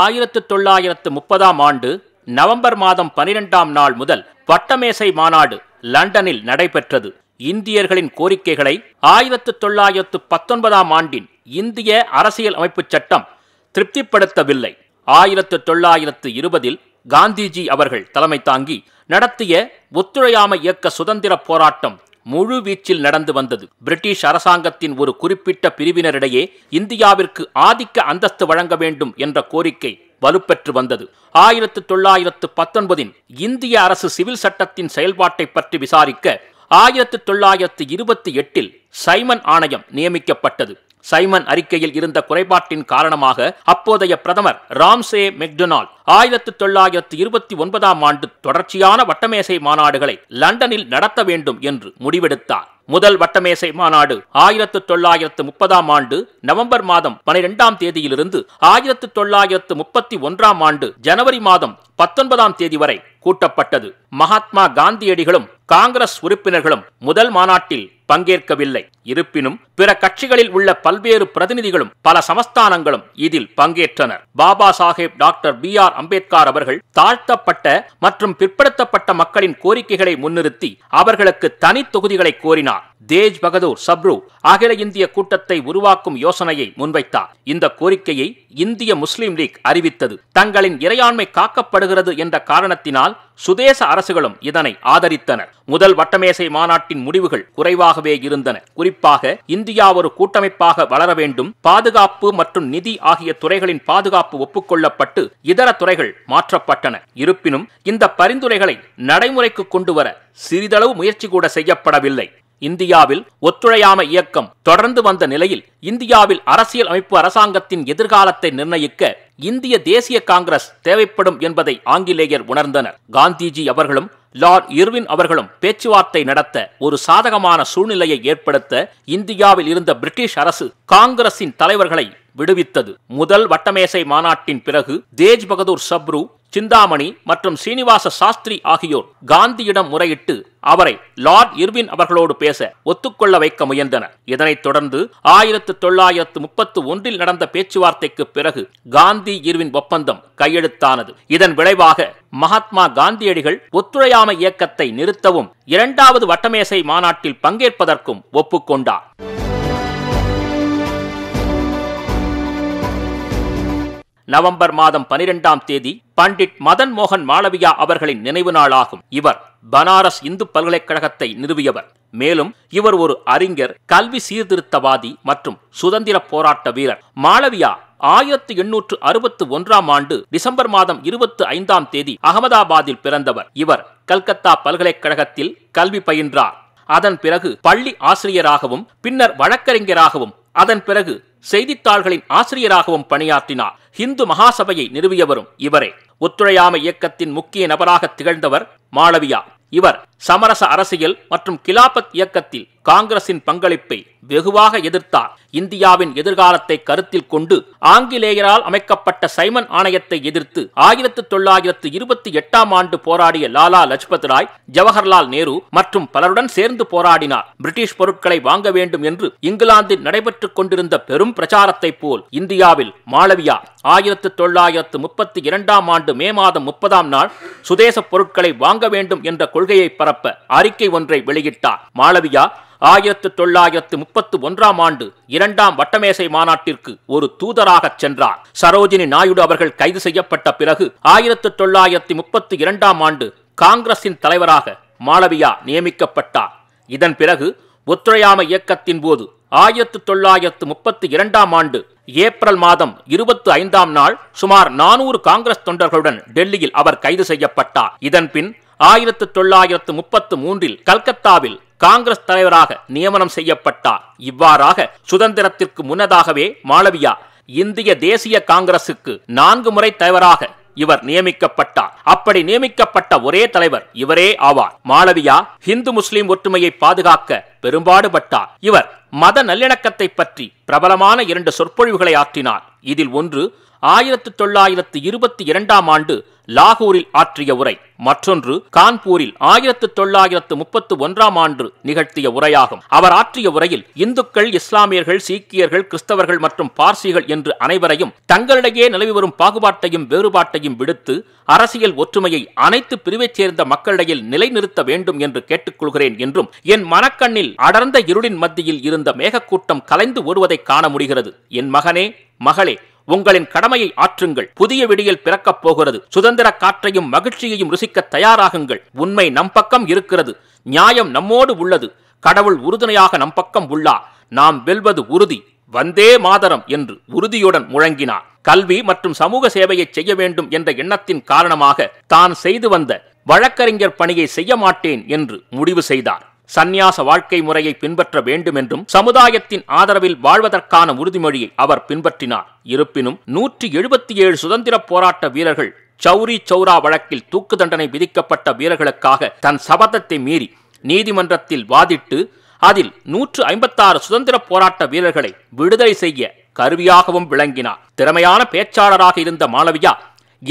ஆயிரத்து தொள்ளாயிரத்து முப்பதாம் ஆண்டு நவம்பர் மாதம் பனிரெண்டாம் நாள் முதல் வட்டமேசை மாநாடு லண்டனில் நடைபெற்றது இந்தியர்களின் கோரிக்கைகளை ஆயிரத்து தொள்ளாயிரத்து பத்தொன்பதாம் ஆண்டின் இந்திய அரசியல் அமைப்பு சட்டம் திருப்திப்படுத்தவில்லை ஆயிரத்து தொள்ளாயிரத்து இருபதில் காந்திஜி அவர்கள் தலைமை தாங்கி நடத்திய ஒத்துழையாமை இயக்க சுதந்திர போராட்டம் முழு வீச்சில் நடந்து வந்தது பிரிட்டிஷ் அரசாங்கத்தின் ஒரு குறிப்பிட்ட பிரிவினரிடையே இந்தியாவிற்கு ஆதிக்க அந்தஸ்து வழங்க வேண்டும் என்ற கோரிக்கை வலுப்பெற்று வந்தது ஆயிரத்து தொள்ளாயிரத்து பத்தொன்பதின் இந்திய அரசு சிவில் சட்டத்தின் செயல்பாட்டை பற்றி விசாரிக்க ஆயிரத்து தொள்ளாயிரத்து இருபத்தி எட்டில் சைமன் ஆணையம் நியமிக்கப்பட்டது சைமன் அறிக்கையில் இருந்த குறைபாட்டின் காரணமாக அப்போதைய பிரதமர் ராம்சே மெக்டொனால் ஆயிரத்து தொள்ளாயிரத்து இருபத்தி ஒன்பதாம் ஆண்டு தொடர்ச்சியான வட்டமேசை மாநாடுகளை லண்டனில் நடத்த வேண்டும் என்று முடிவெடுத்தார் முதல் வட்டமேசை மாநாடு ஆயிரத்து தொள்ளாயிரத்து முப்பதாம் ஆண்டு நவம்பர் மாதம் பனிரெண்டாம் தேதியிலிருந்து ஆயிரத்து தொள்ளாயிரத்து முப்பத்தி ஒன்றாம் ஆண்டு ஜனவரி மாதம் பத்தொன்பதாம் தேதி வரை கூட்டப்பட்டது மகாத்மா காந்தியடிகளும் காங்கிரஸ் உறுப்பினர்களும் முதல் மாநாட்டில் பங்கேற்கவில்லை இருப்பினும் பிற கட்சிகளில் உள்ள பல்வேறு பிரதிநிதிகளும் பல சமஸ்தானங்களும் இதில் பங்கேற்றனர் Baba Saheb doctor B R Ambedkar அவர்கள் தாழ்த்தப்பட்ட மற்றும் பிற்படுத்தப்பட்ட மக்களின் கோரிக்கைகளை முன்னிறுத்தி அவர்களுக்கு தனி தொகுதிகளை கோரினார் தேஜ் பகதூர் சப்ரு அகில இந்திய கூட்டத்தை உருவாக்கும் யோசனையை முன்வைத்தார் இந்த கோரிக்கையை இந்திய முஸ்லீம் லீக் அறிவித்தது தங்களின் இறையாண்மை காக்கப்படுகிறது என்ற காரணத்தினால் சுதேச அரசுகளும் இதனை ஆதரித்தனர் முதல் வட்டமேசை மாநாட்டின் முடிவுகள் குறைவாகவே இருந்தன குறி குறிப்பாக இந்தியா ஒரு கூட்டமைப்பாக வளர வேண்டும் பாதுகாப்பு மற்றும் நிதி ஆகிய துறைகளின் பாதுகாப்பு ஒப்புக்கொள்ளப்பட்டு இதர துறைகள் மாற்றப்பட்டன இருப்பினும் இந்த பரிந்துரைகளை நடைமுறைக்கு கொண்டு வர சிறிதளவு முயற்சி கூட செய்யப்படவில்லை இந்தியாவில் ஒத்துழையாமை இயக்கம் தொடர்ந்து வந்த நிலையில் இந்தியாவில் அரசியல் அமைப்பு அரசாங்கத்தின் எதிர்காலத்தை நிர்ணயிக்க இந்திய தேசிய காங்கிரஸ் தேவைப்படும் என்பதை ஆங்கிலேயர் உணர்ந்தனர் காந்திஜி அவர்களும் லார்ட் இர்வின் அவர்களும் பேச்சுவார்த்தை நடத்த ஒரு சாதகமான சூழ்நிலையை ஏற்படுத்த இந்தியாவில் இருந்த பிரிட்டிஷ் அரசு காங்கிரசின் தலைவர்களை விடுவித்தது முதல் வட்டமேசை மாநாட்டின் பிறகு தேஜ் பகதூர் சப்ரு சிந்தாமணி மற்றும் சீனிவாச சாஸ்திரி ஆகியோர் காந்தியிடம் முறையிட்டு அவரை லார்ட் இர்வின் அவர்களோடு பேச ஒத்துக்கொள்ள வைக்க முயன்றனர் இதனைத் தொடர்ந்து ஆயிரத்து தொள்ளாயிரத்து முப்பத்து ஒன்றில் நடந்த பேச்சுவார்த்தைக்கு பிறகு காந்தி இர்வின் ஒப்பந்தம் கையெழுத்தானது இதன் விளைவாக மகாத்மா காந்தியடிகள் ஒத்துழையாமை இயக்கத்தை நிறுத்தவும் இரண்டாவது வட்டமேசை மாநாட்டில் பங்கேற்பதற்கும் ஒப்புக்கொண்டார் நவம்பர் மாதம் பனிரெண்டாம் தேதி பண்டிட் மதன் மோகன் மாளவியா அவர்களின் நினைவு நாளாகும் இவர் பனாரஸ் இந்து பல்கலைக்கழகத்தை நிறுவியவர் மேலும் இவர் ஒரு அறிஞர் கல்வி சீர்திருத்தவாதி மற்றும் சுதந்திர போராட்ட வீரர் மாளவியா ஆயிரத்தி எண்ணூற்று அறுபத்து ஒன்றாம் ஆண்டு டிசம்பர் மாதம் இருபத்தி ஐந்தாம் தேதி அகமதாபாத்தில் பிறந்தவர் இவர் கல்கத்தா பல்கலைக்கழகத்தில் கல்வி பயின்றார் அதன் பிறகு பள்ளி ஆசிரியராகவும் பின்னர் வழக்கறிஞராகவும் அதன் பிறகு செய்தித்தாள்களின் ஆசிரியராகவும் பணியாற்றினார் ஹிந்து மகாசபையை நிறுவியவரும் இவரே ஒத்துழையாமை இயக்கத்தின் முக்கிய நபராக திகழ்ந்தவர் மாளவியா இவர் சமரச அரசியல் மற்றும் கிலாபத் இயக்கத்தில் காங்கிரசின் பங்களிப்பை வெகுவாக எதிர்த்தார் இந்தியாவின் எதிர்காலத்தை கருத்தில் கொண்டு ஆங்கிலேயரால் அமைக்கப்பட்ட சைமன் ஆணையத்தை எதிர்த்து ஆயிரத்து தொள்ளாயிரத்து இருபத்தி எட்டாம் ஆண்டு போராடிய லாலா லஜ்பத் ராய் ஜவஹர்லால் நேரு மற்றும் பலருடன் சேர்ந்து போராடினார் பிரிட்டிஷ் பொருட்களை வாங்க வேண்டும் என்று இங்கிலாந்தில் நடைபெற்றுக் கொண்டிருந்த பெரும் பிரச்சாரத்தை போல் இந்தியாவில் மாளவியா ஆயிரத்து தொள்ளாயிரத்து முப்பத்தி இரண்டாம் ஆண்டு மே மாதம் முப்பதாம் நாள் சுதேச பொருட்களை வாங்க வேண்டும் என்ற கொள்கையை பரவ பரப்ப அறிக்கை ஒன்றை வெளியிட்டார் மாளவியா ஆயிரத்து தொள்ளாயிரத்து முப்பத்து ஒன்றாம் ஆண்டு இரண்டாம் வட்டமேசை மாநாட்டிற்கு ஒரு தூதராகச் சென்றார் சரோஜினி நாயுடு அவர்கள் கைது செய்யப்பட்ட பிறகு ஆயிரத்து தொள்ளாயிரத்து முப்பத்து இரண்டாம் ஆண்டு காங்கிரசின் தலைவராக மாளவியா நியமிக்கப்பட்டார் இதன் பிறகு ஒத்துழையாமை இயக்கத்தின் போது ஆயிரத்து தொள்ளாயிரத்து முப்பத்தி இரண்டாம் ஆண்டு ஏப்ரல் மாதம் இருபத்தி ஐந்தாம் நாள் சுமார் நானூறு காங்கிரஸ் தொண்டர்களுடன் டெல்லியில் அவர் கைது செய்யப்பட்டார் இதன்பின் ஆயிரத்து தொள்ளாயிரத்து முப்பத்து மூன்றில் கல்கத்தாவில் காங்கிரஸ் தலைவராக நியமனம் செய்யப்பட்டார் இவ்வாறாக சுதந்திரத்திற்கு முன்னதாகவே மாளவியா இந்திய தேசிய காங்கிரசுக்கு நான்கு முறை தலைவராக இவர் நியமிக்கப்பட்டார் அப்படி நியமிக்கப்பட்ட ஒரே தலைவர் இவரே ஆவார் மாளவியா ஹிந்து முஸ்லிம் ஒற்றுமையை பாதுகாக்க பெரும்பாடுபட்டார் இவர் மத நல்லிணக்கத்தை பற்றி பிரபலமான இரண்டு சொற்பொழிவுகளை ஆற்றினார் இதில் ஒன்று ஆயிரத்து தொள்ளாயிரத்து இருபத்தி இரண்டாம் ஆண்டு லாகூரில் ஆற்றிய உரை மற்றொன்று கான்பூரில் ஆயிரத்து தொள்ளாயிரத்து முப்பத்து ஒன்றாம் ஆண்டு நிகழ்த்திய உரையாகும் அவர் ஆற்றிய உரையில் இந்துக்கள் இஸ்லாமியர்கள் சீக்கியர்கள் கிறிஸ்தவர்கள் மற்றும் பார்சிகள் என்று அனைவரையும் தங்களிடையே நிலவி வரும் பாகுபாட்டையும் வேறுபாட்டையும் விடுத்து அரசியல் ஒற்றுமையை அனைத்து பிரிவைச் சேர்ந்த மக்களிடையில் நிலைநிறுத்த வேண்டும் என்று கேட்டுக்கொள்கிறேன் என்றும் என் மனக்கண்ணில் அடர்ந்த இருளின் மத்தியில் இருந்த மேகக்கூட்டம் கலைந்து ஓடுவதை காண முடிகிறது என் மகனே மகளே உங்களின் கடமையை ஆற்றுங்கள் புதிய விடியல் பிறக்கப் போகிறது சுதந்திர காற்றையும் மகிழ்ச்சியையும் ருசிக்க தயாராகுங்கள் உண்மை நம் பக்கம் இருக்கிறது நியாயம் நம்மோடு உள்ளது கடவுள் உறுதுணையாக நம் பக்கம் உள்ளா நாம் வெல்வது உறுதி வந்தே மாதரம் என்று உறுதியுடன் முழங்கினார் கல்வி மற்றும் சமூக சேவையை செய்ய வேண்டும் என்ற எண்ணத்தின் காரணமாக தான் செய்து வந்த வழக்கறிஞர் பணியை செய்ய மாட்டேன் என்று முடிவு செய்தார் சந்நியாச வாழ்க்கை முறையை பின்பற்ற வேண்டும் என்றும் சமுதாயத்தின் ஆதரவில் வாழ்வதற்கான உறுதிமொழியை அவர் பின்பற்றினார் இருப்பினும் நூற்றி எழுபத்தி ஏழு சுதந்திர போராட்ட வீரர்கள் சௌரி சௌரா வழக்கில் தூக்கு தண்டனை விதிக்கப்பட்ட வீரர்களுக்காக தன் சபதத்தை மீறி நீதிமன்றத்தில் வாதிட்டு அதில் நூற்று ஐம்பத்தாறு சுதந்திர போராட்ட வீரர்களை விடுதலை செய்ய கருவியாகவும் விளங்கினார் திறமையான பேச்சாளராக இருந்த மாளவியா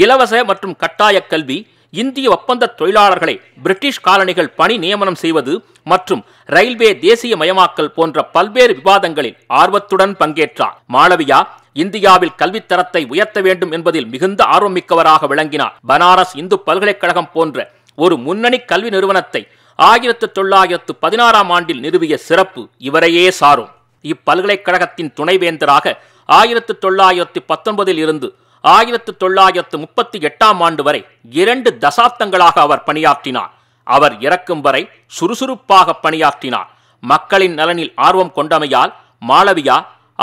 இலவச மற்றும் கட்டாய கல்வி இந்திய ஒப்பந்த தொழிலாளர்களை பிரிட்டிஷ் காலனிகள் பணி நியமனம் செய்வது மற்றும் ரயில்வே தேசிய மயமாக்கல் போன்ற பல்வேறு விவாதங்களில் ஆர்வத்துடன் பங்கேற்றார் மாளவியா இந்தியாவில் கல்வித்தரத்தை உயர்த்த வேண்டும் என்பதில் மிகுந்த ஆர்வமிக்கவராக விளங்கினார் பனாரஸ் இந்து பல்கலைக்கழகம் போன்ற ஒரு முன்னணி கல்வி நிறுவனத்தை ஆயிரத்து தொள்ளாயிரத்து பதினாறாம் ஆண்டில் நிறுவிய சிறப்பு இவரையே சாரும் இப்பல்கலைக்கழகத்தின் துணைவேந்தராக ஆயிரத்து தொள்ளாயிரத்து பத்தொன்பதில் இருந்து ஆயிரத்து தொள்ளாயிரத்து முப்பத்தி எட்டாம் ஆண்டு வரை இரண்டு தசாப்தங்களாக அவர் பணியாற்றினார் அவர் இறக்கும் வரை சுறுசுறுப்பாக பணியாற்றினார் மக்களின் நலனில் ஆர்வம் கொண்டமையால் மாளவியா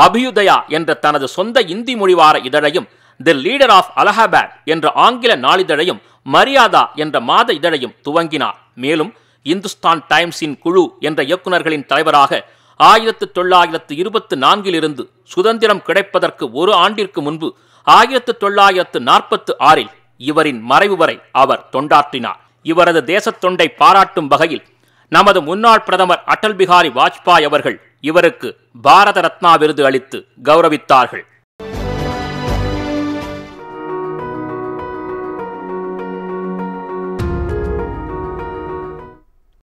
அபியுதயா என்ற தனது சொந்த இந்தி மொழிவார இதழையும் தி லீடர் ஆஃப் அலஹாபாத் என்ற ஆங்கில நாளிதழையும் மரியாதா என்ற மாத இதழையும் துவங்கினார் மேலும் இந்துஸ்தான் டைம்ஸின் குழு என்ற இயக்குநர்களின் தலைவராக ஆயிரத்து தொள்ளாயிரத்து இருபத்து நான்கிலிருந்து சுதந்திரம் கிடைப்பதற்கு ஒரு ஆண்டிற்கு முன்பு ஆயிரத்து தொள்ளாயிரத்து நாற்பத்து ஆறில் இவரின் மறைவு வரை அவர் தொண்டாற்றினார் இவரது தேசத் தொண்டை பாராட்டும் வகையில் நமது முன்னாள் பிரதமர் அடல் பிகாரி வாஜ்பாய் அவர்கள் இவருக்கு பாரத ரத்னா விருது அளித்து கௌரவித்தார்கள்